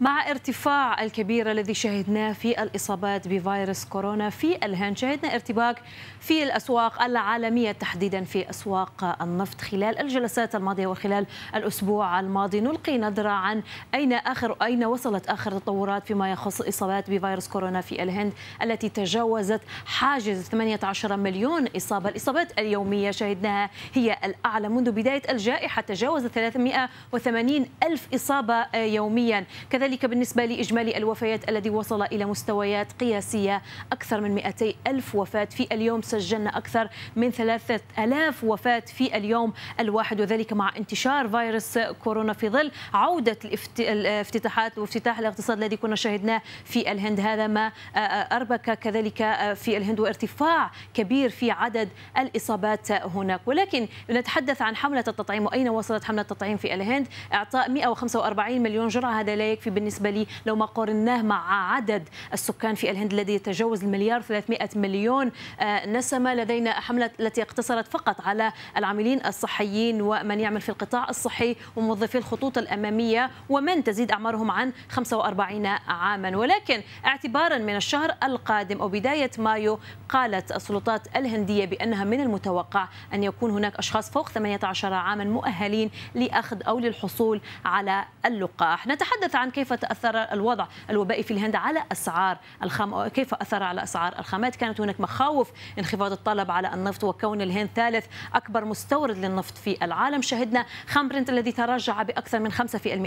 مع ارتفاع الكبير الذي شهدناه في الإصابات بفيروس كورونا في الهند شهدنا ارتباك في الأسواق العالمية تحديدا في أسواق النفط خلال الجلسات الماضية وخلال الأسبوع الماضي نلقي نظرة عن أين آخر أين وصلت آخر التطورات فيما يخص إصابات بفيروس كورونا في الهند التي تجاوزت حاجز 18 مليون إصابة الإصابات اليومية شهدناها هي الأعلى منذ بداية الجائحة تجاوزت 380 ألف إصابة يوميا كذلك ذلك بالنسبة لإجمالي الوفيات الذي وصل إلى مستويات قياسية أكثر من 200 ألف وفاة في اليوم سجلنا أكثر من 3000 وفاة في اليوم الواحد وذلك مع انتشار فيروس كورونا في ظل عودة الافتتاحات وافتتاح الاقتصاد الذي كنا شاهدناه في الهند هذا ما آه، آه، أربك كذلك آه، في الهند وارتفاع كبير في عدد الإصابات هناك ولكن نتحدث عن حملة التطعيم وأين وصلت حملة التطعيم في الهند إعطاء 145 مليون جرعة هذا لا يكفي بالنسبة لي لو ما قارناه مع عدد السكان في الهند الذي يتجاوز المليار 300 مليون آه، نسمة لدينا حملة التي اقتصرت فقط على العاملين الصحيين ومن يعمل في القطاع الصحي وموظفي الخطوط الأمامية ومن تزيد أعمارهم عن 45 عاما ولكن اعتبارا من الشهر القادم أو بداية مايو قالت السلطات الهندية بأنها من المتوقع أن يكون هناك أشخاص فوق 18 عاما مؤهلين لأخذ أو للحصول على اللقاح نتحدث عن كيف كيف تأثر الوضع الوبائي في الهند على أسعار الخام كيف أثر على أسعار الخامات كانت هناك مخاوف انخفاض الطلب على النفط وكون الهند ثالث أكبر مستورد للنفط في العالم شهدنا خام برنت الذي تراجع بأكثر من 5%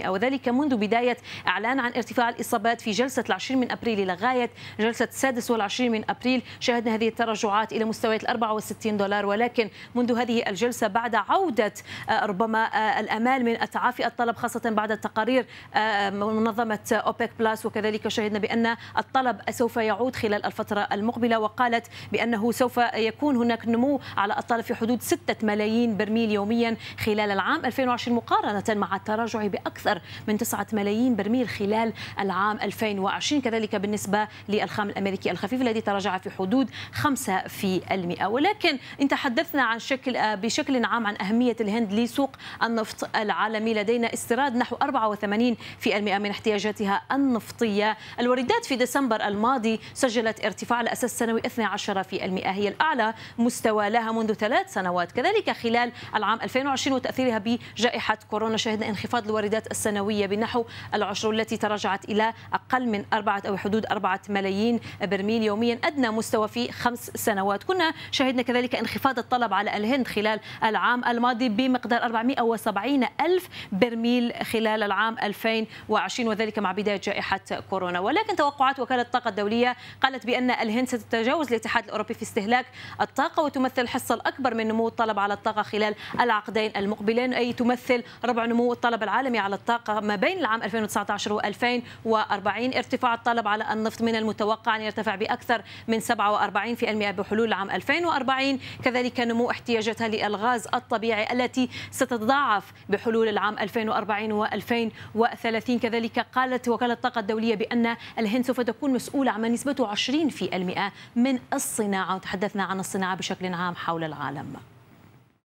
وذلك منذ بداية إعلان عن ارتفاع الإصابات في جلسة 20 من أبريل إلى غاية جلسة 26 من أبريل شهدنا هذه التراجعات إلى مستويات 64 دولار ولكن منذ هذه الجلسة بعد عودة آه، ربما آه، الأمال من التعافي الطلب خاصة بعد تقارير آه، منظمة أوبك بلاس وكذلك شهدنا بأن الطلب سوف يعود خلال الفترة المقبلة وقالت بأنه سوف يكون هناك نمو على الطلب في حدود 6 ملايين برميل يوميا خلال العام 2020 مقارنة مع التراجع بأكثر من 9 ملايين برميل خلال العام 2020 كذلك بالنسبة للخام الأمريكي الخفيف الذي تراجع في حدود 5% ولكن إن تحدثنا عن شكل بشكل عام عن أهمية الهند لسوق النفط العالمي لدينا استيراد نحو 84% من احتياجاتها النفطية الواردات في ديسمبر الماضي سجلت ارتفاع الأساس السنوي 12% هي الأعلى مستوى لها منذ ثلاث سنوات كذلك خلال العام 2020 وتأثيرها بجائحة كورونا شهدنا انخفاض الواردات السنوية بنحو العشر التي تراجعت إلى أقل من أربعة أو حدود أربعة ملايين برميل يوميا أدنى مستوى في خمس سنوات كنا شهدنا كذلك انخفاض الطلب على الهند خلال العام الماضي بمقدار 470 ألف برميل خلال العام 2020 الصين وذلك مع بداية جائحة كورونا ولكن توقعات وكالة الطاقة الدولية قالت بأن الهند ستتجاوز الاتحاد الأوروبي في استهلاك الطاقة وتمثل الحصة الأكبر من نمو الطلب على الطاقة خلال العقدين المقبلين أي تمثل ربع نمو الطلب العالمي على الطاقة ما بين العام 2019 و 2040 ارتفاع الطلب على النفط من المتوقع أن يرتفع بأكثر من 47% بحلول عام 2040 كذلك نمو احتياجاتها للغاز الطبيعي التي ستتضاعف بحلول العام 2040 و 2030 كذلك قالت وكالة الطاقة الدولية بأن الهند سوف تكون مسؤولة عما نسبته 20% من الصناعة وتحدثنا عن الصناعة بشكل عام حول العالم